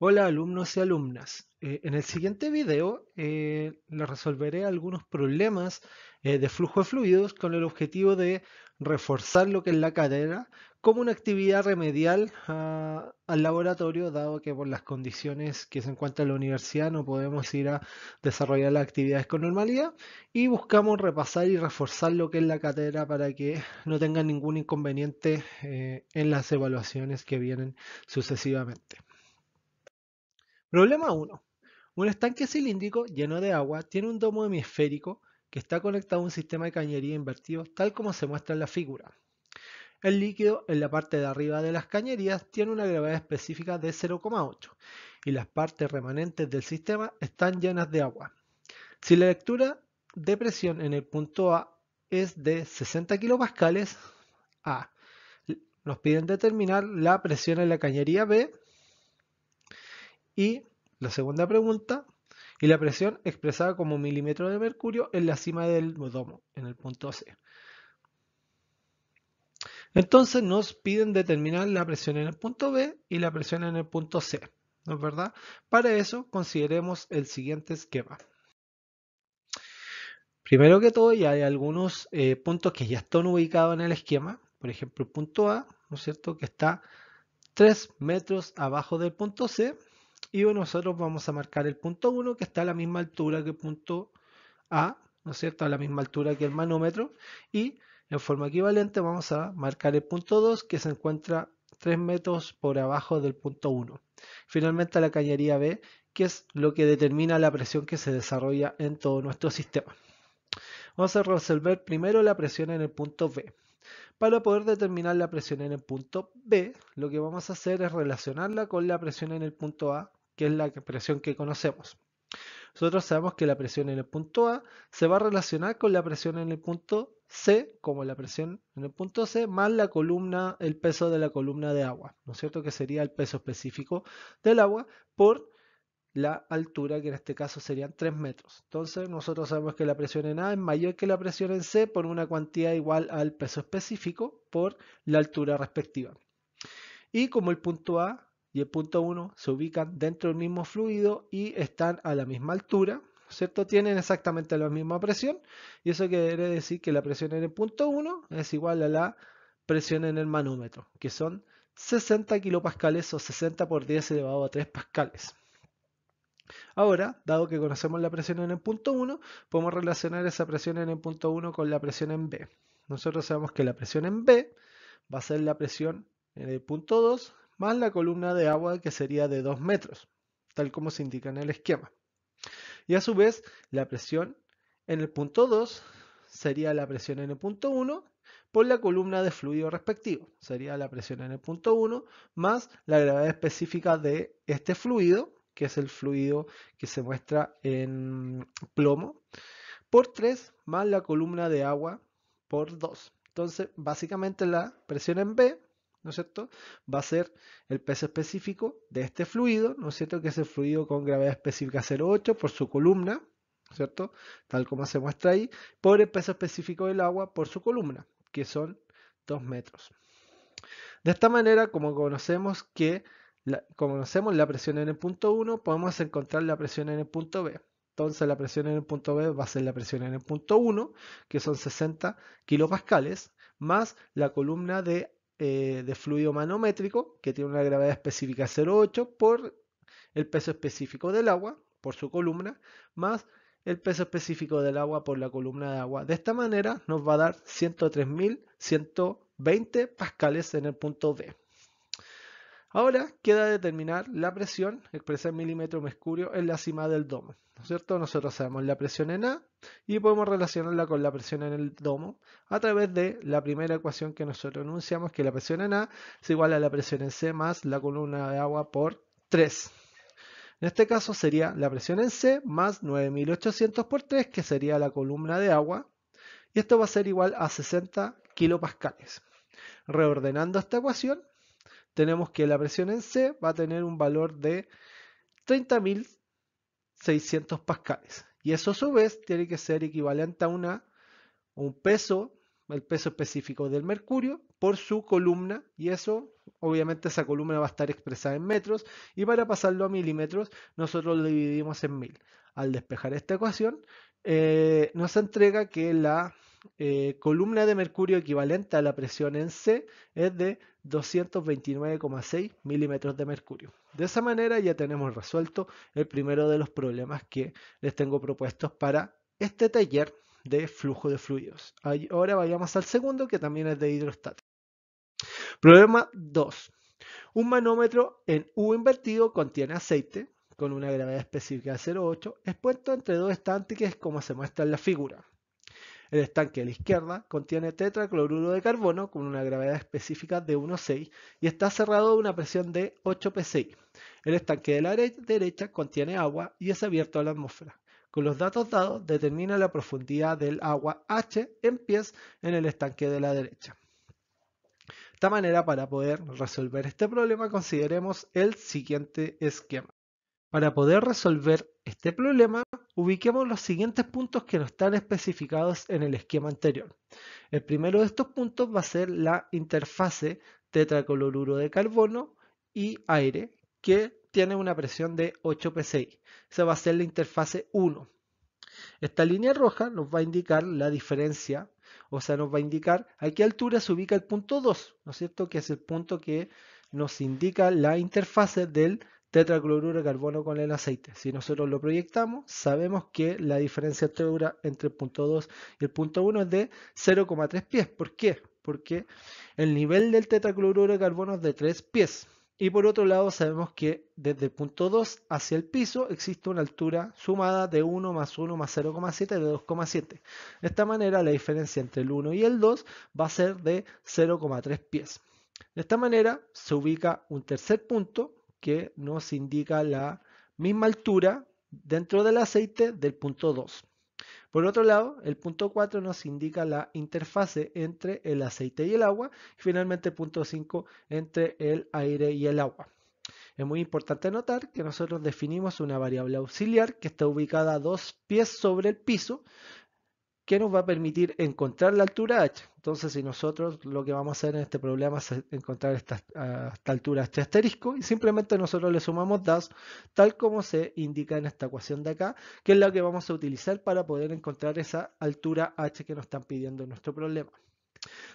Hola alumnos y alumnas. Eh, en el siguiente video eh, les resolveré algunos problemas eh, de flujo de fluidos con el objetivo de reforzar lo que es la cadera como una actividad remedial ah, al laboratorio, dado que por las condiciones que se encuentra en la universidad no podemos ir a desarrollar las actividades con normalidad y buscamos repasar y reforzar lo que es la cadera para que no tengan ningún inconveniente en las evaluaciones que vienen sucesivamente. Problema 1. Un estanque cilíndrico lleno de agua tiene un domo hemisférico que está conectado a un sistema de cañería invertido tal como se muestra en la figura. El líquido en la parte de arriba de las cañerías tiene una gravedad específica de 0,8 y las partes remanentes del sistema están llenas de agua. Si la lectura de presión en el punto A es de 60 kPa, A. Nos piden determinar la presión en la cañería B y la segunda pregunta, y la presión expresada como milímetro de mercurio en la cima del domo, en el punto C. Entonces nos piden determinar la presión en el punto B y la presión en el punto C, ¿no es verdad? Para eso consideremos el siguiente esquema. Primero que todo, ya hay algunos eh, puntos que ya están ubicados en el esquema. Por ejemplo, el punto A, ¿no es cierto?, que está 3 metros abajo del punto C y nosotros vamos a marcar el punto 1 que está a la misma altura que el punto A, ¿no es cierto? A la misma altura que el manómetro y en forma equivalente vamos a marcar el punto 2 que se encuentra 3 metros por abajo del punto 1. Finalmente a la cañería B que es lo que determina la presión que se desarrolla en todo nuestro sistema. Vamos a resolver primero la presión en el punto B. Para poder determinar la presión en el punto B, lo que vamos a hacer es relacionarla con la presión en el punto A que es la presión que conocemos. Nosotros sabemos que la presión en el punto A se va a relacionar con la presión en el punto C, como la presión en el punto C, más la columna, el peso de la columna de agua, ¿no es cierto? Que sería el peso específico del agua por la altura, que en este caso serían 3 metros. Entonces nosotros sabemos que la presión en A es mayor que la presión en C por una cantidad igual al peso específico por la altura respectiva. Y como el punto A y el punto 1 se ubican dentro del mismo fluido y están a la misma altura, ¿cierto? Tienen exactamente la misma presión y eso quiere decir que la presión en el punto 1 es igual a la presión en el manómetro, que son 60 kilopascales o 60 por 10 elevado a 3 pascales. Ahora, dado que conocemos la presión en el punto 1, podemos relacionar esa presión en el punto 1 con la presión en B. Nosotros sabemos que la presión en B va a ser la presión en el punto 2 más la columna de agua que sería de 2 metros, tal como se indica en el esquema. Y a su vez, la presión en el punto 2 sería la presión en el punto 1 por la columna de fluido respectivo. Sería la presión en el punto 1 más la gravedad específica de este fluido, que es el fluido que se muestra en plomo, por 3 más la columna de agua por 2. Entonces, básicamente la presión en B ¿no es cierto? Va a ser el peso específico de este fluido, ¿no es cierto? Que es el fluido con gravedad específica 0,8 por su columna, ¿cierto? Tal como se muestra ahí, por el peso específico del agua por su columna, que son 2 metros. De esta manera, como conocemos que la, como conocemos la presión en el punto 1, podemos encontrar la presión en el punto B. Entonces la presión en el punto B va a ser la presión en el punto 1, que son 60 kilopascales, más la columna de eh, de fluido manométrico, que tiene una gravedad específica 0,8 por el peso específico del agua, por su columna, más el peso específico del agua por la columna de agua. De esta manera nos va a dar 103.120 pascales en el punto B. Ahora queda determinar la presión expresada en milímetros mercurio en la cima del domo. ¿no es cierto? Nosotros sabemos la presión en A y podemos relacionarla con la presión en el domo a través de la primera ecuación que nosotros anunciamos, que la presión en A es igual a la presión en C más la columna de agua por 3. En este caso sería la presión en C más 9800 por 3, que sería la columna de agua, y esto va a ser igual a 60 kilopascales. Reordenando esta ecuación, tenemos que la presión en C va a tener un valor de 30.600 pascales. Y eso a su vez tiene que ser equivalente a una, un peso, el peso específico del mercurio, por su columna. Y eso, obviamente, esa columna va a estar expresada en metros. Y para pasarlo a milímetros, nosotros lo dividimos en mil. Al despejar esta ecuación, eh, nos entrega que la eh, columna de mercurio equivalente a la presión en C es de 229,6 milímetros de mercurio. De esa manera ya tenemos resuelto el primero de los problemas que les tengo propuestos para este taller de flujo de fluidos. Ahora vayamos al segundo que también es de hidrostática. Problema 2. Un manómetro en U invertido contiene aceite con una gravedad específica de 0,8 expuesto entre dos estantes es como se muestra en la figura. El estanque de la izquierda contiene tetracloruro de carbono con una gravedad específica de 1,6 y está cerrado a una presión de 8 psi. El estanque de la derecha contiene agua y es abierto a la atmósfera. Con los datos dados, determina la profundidad del agua H en pies en el estanque de la derecha. De esta manera, para poder resolver este problema, consideremos el siguiente esquema. Para poder resolver este problema, ubiquemos los siguientes puntos que no están especificados en el esquema anterior. El primero de estos puntos va a ser la interfase tetracoloruro de carbono y aire, que tiene una presión de 8 psi. Esa va a ser la interfase 1. Esta línea roja nos va a indicar la diferencia, o sea, nos va a indicar a qué altura se ubica el punto 2, ¿no es cierto? Que es el punto que nos indica la interfase del tetracloruro de carbono con el aceite. Si nosotros lo proyectamos, sabemos que la diferencia entre el punto 2 y el punto 1 es de 0,3 pies. ¿Por qué? Porque el nivel del tetracloruro de carbono es de 3 pies. Y por otro lado, sabemos que desde el punto 2 hacia el piso existe una altura sumada de 1 más 1 más 0,7 de 2,7. De esta manera, la diferencia entre el 1 y el 2 va a ser de 0,3 pies. De esta manera, se ubica un tercer punto que nos indica la misma altura dentro del aceite del punto 2. Por otro lado, el punto 4 nos indica la interfase entre el aceite y el agua. Y finalmente el punto 5 entre el aire y el agua. Es muy importante notar que nosotros definimos una variable auxiliar que está ubicada a dos pies sobre el piso, que nos va a permitir encontrar la altura h. Entonces, si nosotros lo que vamos a hacer en este problema es encontrar esta, altura este asterisco, y simplemente nosotros le sumamos das, tal como se indica en esta ecuación de acá, que es la que vamos a utilizar para poder encontrar esa altura h que nos están pidiendo en nuestro problema.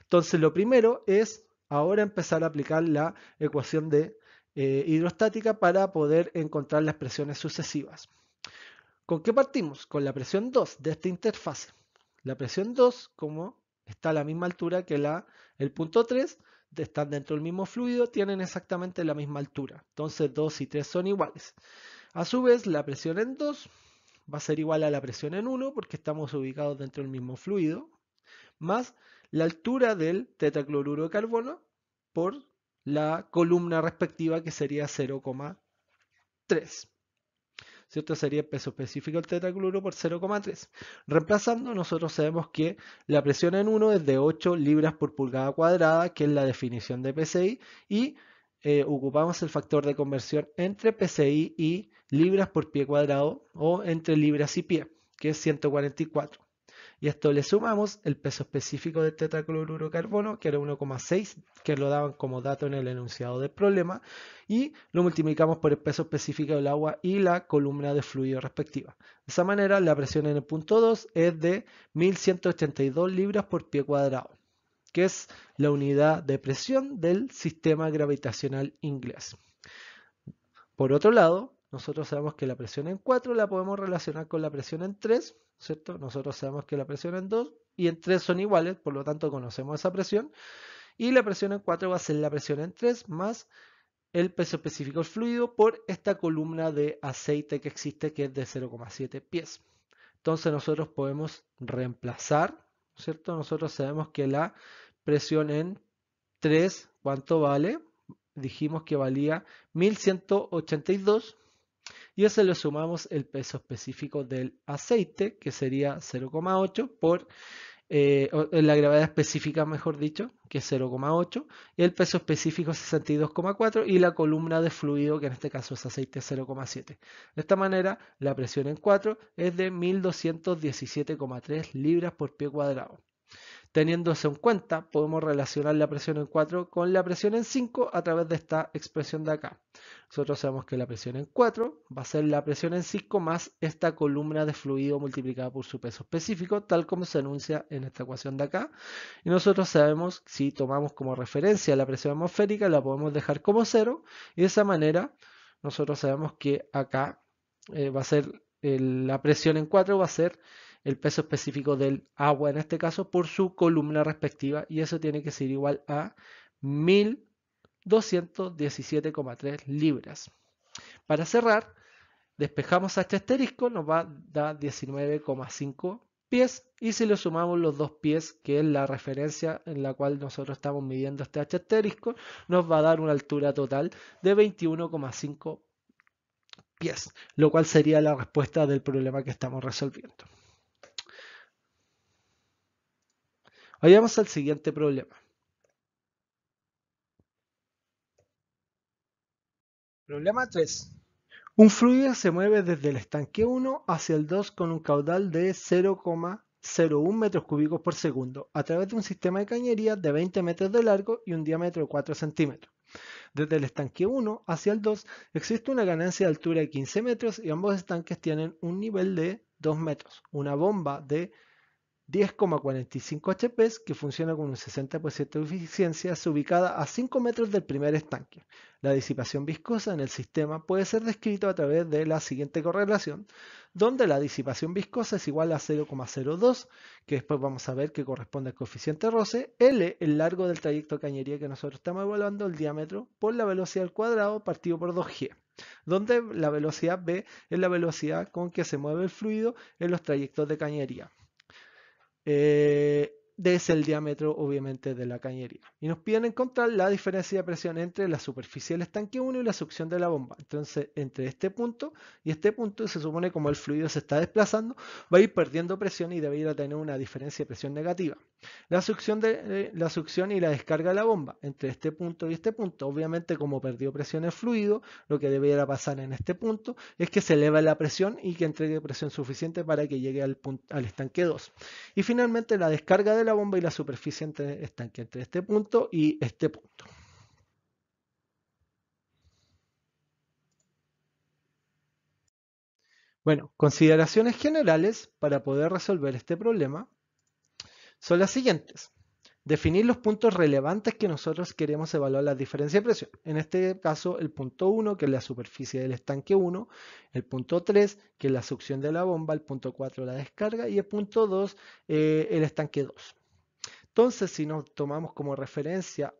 Entonces, lo primero es ahora empezar a aplicar la ecuación de eh, hidrostática para poder encontrar las presiones sucesivas. ¿Con qué partimos? Con la presión 2 de esta interfase. La presión 2, como está a la misma altura que la, el punto 3, están dentro del mismo fluido, tienen exactamente la misma altura. Entonces 2 y 3 son iguales. A su vez, la presión en 2 va a ser igual a la presión en 1 porque estamos ubicados dentro del mismo fluido, más la altura del tetracloruro de carbono por la columna respectiva que sería 0,3. ¿cierto? Sería el peso específico del tetracluro por 0,3. Reemplazando, nosotros sabemos que la presión en 1 es de 8 libras por pulgada cuadrada, que es la definición de PCI, y eh, ocupamos el factor de conversión entre PCI y libras por pie cuadrado o entre libras y pie, que es 144. Y a esto le sumamos el peso específico del tetracloruro-carbono, que era 1,6, que lo daban como dato en el enunciado del problema, y lo multiplicamos por el peso específico del agua y la columna de fluido respectiva. De esa manera, la presión en el punto 2 es de 1182 libras por pie cuadrado, que es la unidad de presión del sistema gravitacional inglés. Por otro lado, nosotros sabemos que la presión en 4 la podemos relacionar con la presión en 3, ¿cierto? Nosotros sabemos que la presión en 2 y en 3 son iguales, por lo tanto conocemos esa presión. Y la presión en 4 va a ser la presión en 3 más el peso específico del fluido por esta columna de aceite que existe que es de 0,7 pies. Entonces nosotros podemos reemplazar, ¿cierto? Nosotros sabemos que la presión en 3, ¿cuánto vale? Dijimos que valía 1182 y a eso le sumamos el peso específico del aceite, que sería 0,8 por eh, eh, la gravedad específica, mejor dicho, que es 0,8, y el peso específico 62,4 y la columna de fluido, que en este caso es aceite 0,7. De esta manera, la presión en 4 es de 1217,3 libras por pie cuadrado. Teniéndose en cuenta, podemos relacionar la presión en 4 con la presión en 5 a través de esta expresión de acá. Nosotros sabemos que la presión en 4 va a ser la presión en 5 más esta columna de fluido multiplicada por su peso específico, tal como se anuncia en esta ecuación de acá. Y nosotros sabemos, si tomamos como referencia la presión atmosférica, la podemos dejar como 0. Y de esa manera, nosotros sabemos que acá eh, va a ser la presión en 4 va a ser el peso específico del agua, en este caso, por su columna respectiva, y eso tiene que ser igual a 1217,3 libras. Para cerrar, despejamos H este asterisco, nos va a dar 19,5 pies y si le sumamos los dos pies, que es la referencia en la cual nosotros estamos midiendo este H asterisco, nos va a dar una altura total de 21,5 pies, lo cual sería la respuesta del problema que estamos resolviendo. Vayamos al siguiente problema. Problema 3. Un fluido se mueve desde el estanque 1 hacia el 2 con un caudal de 0,01 metros cúbicos por segundo a través de un sistema de cañería de 20 metros de largo y un diámetro de 4 centímetros. Desde el estanque 1 hacia el 2 existe una ganancia de altura de 15 metros y ambos estanques tienen un nivel de 2 metros. Una bomba de 10,45 HP que funciona con un 60% de eficiencia, es ubicada a 5 metros del primer estanque. La disipación viscosa en el sistema puede ser descrita a través de la siguiente correlación, donde la disipación viscosa es igual a 0,02, que después vamos a ver que corresponde al coeficiente roce, L, el largo del trayecto de cañería que nosotros estamos evaluando, el diámetro, por la velocidad al cuadrado partido por 2G donde la velocidad B es la velocidad con que se mueve el fluido en los trayectos de cañería eh, ese el diámetro obviamente de la cañería. Y nos piden encontrar la diferencia de presión entre la superficie del estanque 1 y la succión de la bomba. Entonces, entre este punto y este punto, se supone como el fluido se está desplazando, va a ir perdiendo presión y debe ir a tener una diferencia de presión negativa. La succión, de, eh, la succión y la descarga de la bomba entre este punto y este punto. Obviamente como perdió presión el fluido, lo que debiera pasar en este punto es que se eleva la presión y que entregue presión suficiente para que llegue al, al estanque 2. Y finalmente la descarga de la bomba y la superficie entre estanque entre este punto y este punto. Bueno, consideraciones generales para poder resolver este problema son las siguientes. Definir los puntos relevantes que nosotros queremos evaluar la diferencia de presión. En este caso, el punto 1, que es la superficie del estanque 1, el punto 3, que es la succión de la bomba, el punto 4, la descarga, y el punto 2, eh, el estanque 2. Entonces, si nos tomamos como referencia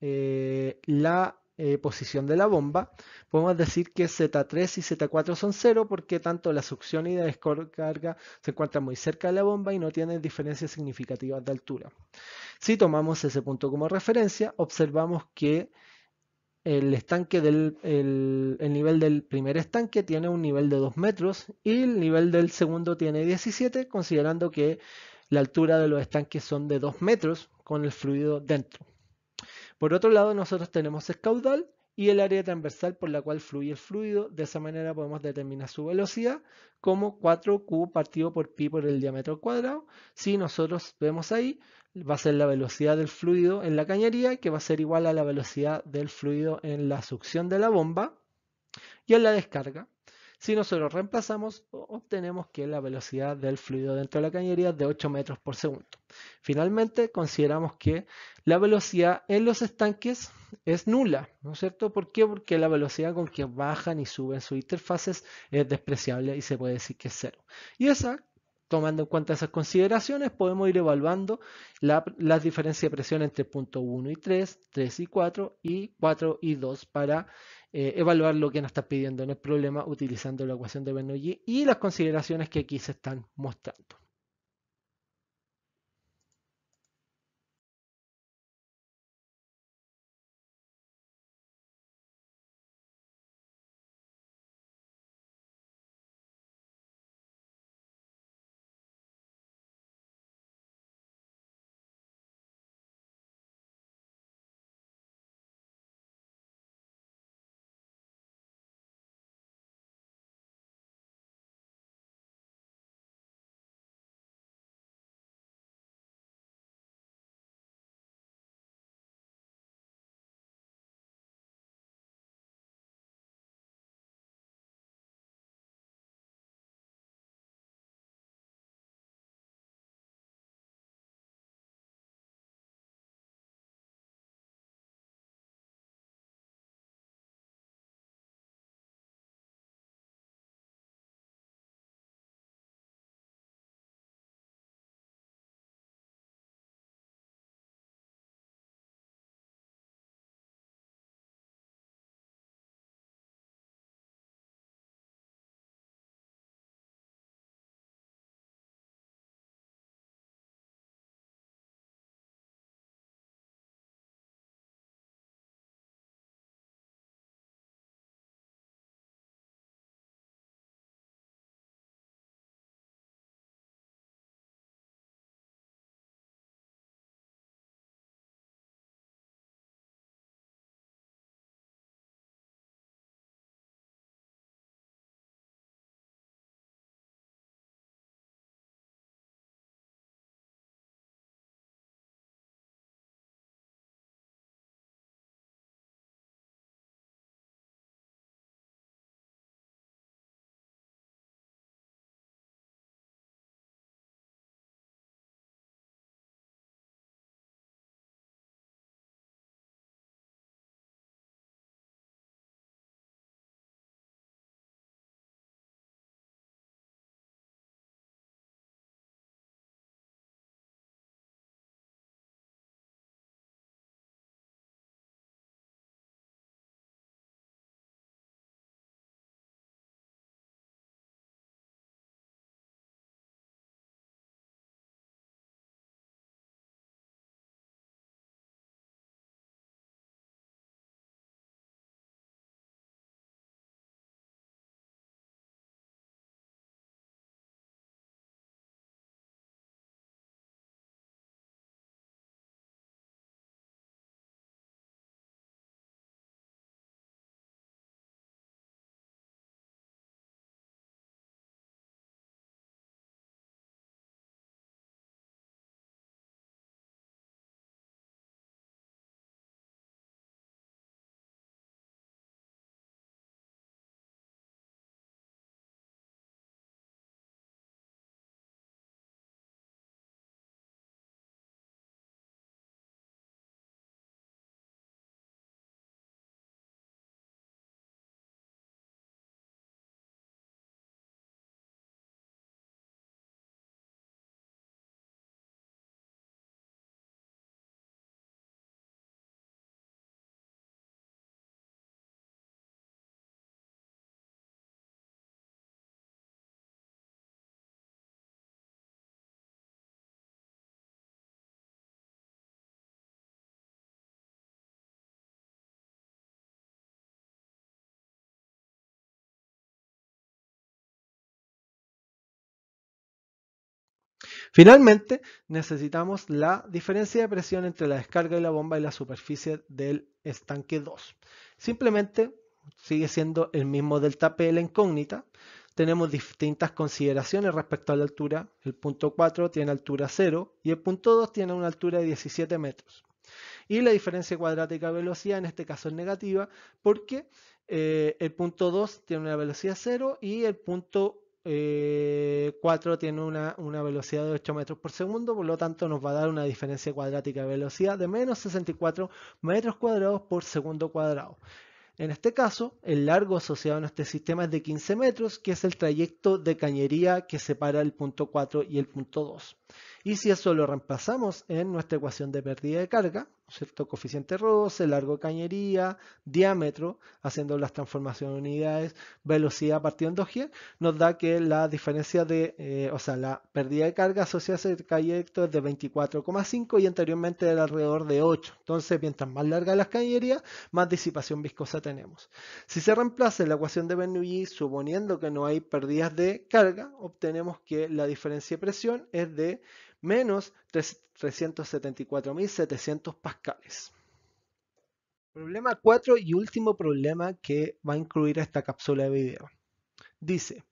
eh, la eh, posición de la bomba. Podemos decir que Z3 y Z4 son cero porque tanto la succión y la descarga se encuentran muy cerca de la bomba y no tienen diferencias significativas de altura. Si tomamos ese punto como referencia, observamos que el estanque el nivel del primer estanque tiene un nivel de 2 metros y el nivel del segundo tiene 17, considerando que la altura de los estanques son de 2 metros con el fluido dentro. Por otro lado, nosotros tenemos el caudal y el área transversal por la cual fluye el fluido. De esa manera podemos determinar su velocidad como 4Q partido por pi por el diámetro cuadrado. Si nosotros vemos ahí, va a ser la velocidad del fluido en la cañería, que va a ser igual a la velocidad del fluido en la succión de la bomba y en la descarga. Si nosotros reemplazamos, obtenemos que la velocidad del fluido dentro de la cañería es de 8 metros por segundo. Finalmente, consideramos que la velocidad en los estanques es nula, ¿no es cierto? ¿Por qué? Porque la velocidad con que bajan y suben sus interfaces es despreciable y se puede decir que es cero. Y esa, tomando en cuenta esas consideraciones, podemos ir evaluando la diferencia de presión entre punto 1 y 3, 3 y 4 y 4 y 2 para eh, evaluar lo que nos está pidiendo en el problema utilizando la ecuación de Bernoulli y las consideraciones que aquí se están mostrando. Finalmente, necesitamos la diferencia de presión entre la descarga de la bomba y la superficie del estanque 2. Simplemente sigue siendo el mismo delta P la incógnita. Tenemos distintas consideraciones respecto a la altura. El punto 4 tiene altura 0 y el punto 2 tiene una altura de 17 metros. Y la diferencia cuadrática de velocidad en este caso es negativa porque eh, el punto 2 tiene una velocidad 0 y el punto 4 eh, tiene una, una, velocidad de 8 metros por segundo, por lo tanto nos va a dar una diferencia cuadrática de velocidad de menos 64 metros cuadrados por segundo cuadrado. En este caso, el largo asociado a este sistema es de 15 metros, que es el trayecto de cañería que separa el punto 4 y el punto 2. Y si eso lo reemplazamos en nuestra ecuación de pérdida de carga, ¿cierto? Coeficiente roce, largo cañería, diámetro, haciendo las transformaciones de unidades, velocidad partiendo G, nos da que la diferencia de, eh, o sea, la pérdida de carga asociada a ese es de 24,5 y anteriormente era alrededor de 8. Entonces, mientras más larga la cañería, más disipación viscosa tenemos. Si se reemplaza en la ecuación de Bernoulli suponiendo que no hay pérdidas de carga, obtenemos que la diferencia de presión es de menos 374.700 pascales. Problema 4 y último problema que va a incluir esta cápsula de video. Dice,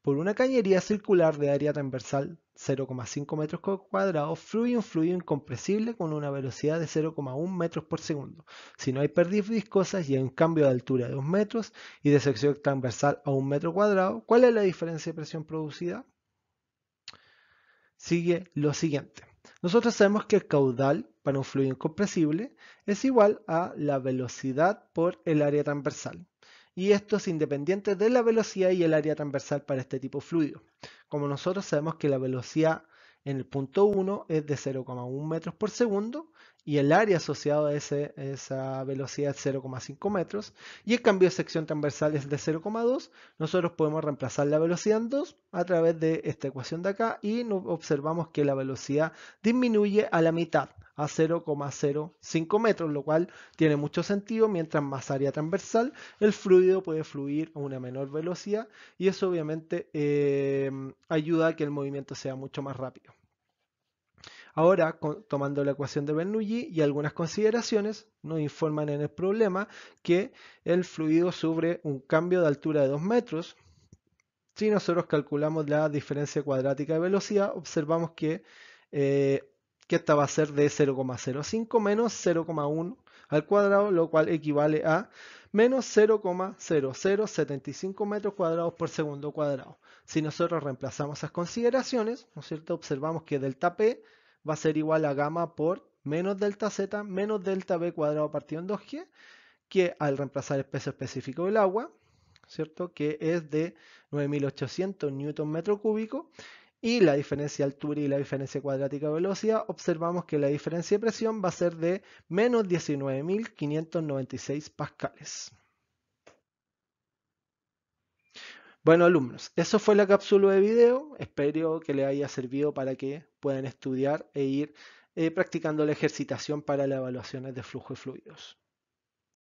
por una cañería circular de área transversal 0,5 metros cuadrados fluye un fluido incompresible con una velocidad de 0,1 metros por segundo. Si no hay pérdidas viscosas y hay un cambio de altura de 2 metros y de sección transversal a 1 metro cuadrado, ¿cuál es la diferencia de presión producida? sigue lo siguiente. Nosotros sabemos que el caudal para un fluido incompresible es igual a la velocidad por el área transversal. Y esto es independiente de la velocidad y el área transversal para este tipo de fluido. Como nosotros sabemos que la velocidad en el punto 1 es de 0,1 metros por segundo y el área asociada a esa velocidad es 0,5 metros y el cambio de sección transversal es de 0,2, nosotros podemos reemplazar la velocidad en 2 a través de esta ecuación de acá y observamos que la velocidad disminuye a la mitad, a 0,05 metros, lo cual tiene mucho sentido, mientras más área transversal, el fluido puede fluir a una menor velocidad y eso obviamente eh, ayuda a que el movimiento sea mucho más rápido. Ahora, tomando la ecuación de Bernoulli y algunas consideraciones, nos informan en el problema que el fluido sufre un cambio de altura de 2 metros. Si nosotros calculamos la diferencia cuadrática de velocidad, observamos que, eh, que esta va a ser de 0,05 menos 0,1 al cuadrado, lo cual equivale a menos 0,0075 metros cuadrados por segundo cuadrado. Si nosotros reemplazamos esas consideraciones, ¿no es cierto? Observamos que delta P va a ser igual a gamma por menos delta z menos delta b cuadrado partido en 2g, que al reemplazar el peso específico del agua, ¿cierto? Que es de 9800 newton metro cúbico. Y la diferencia de altura y la diferencia cuadrática de velocidad, observamos que la diferencia de presión va a ser de menos 19.596 pascales. Bueno, alumnos, eso fue la cápsula de video. Espero que les haya servido para que puedan estudiar e ir eh, practicando la ejercitación para las evaluaciones de flujo y fluidos.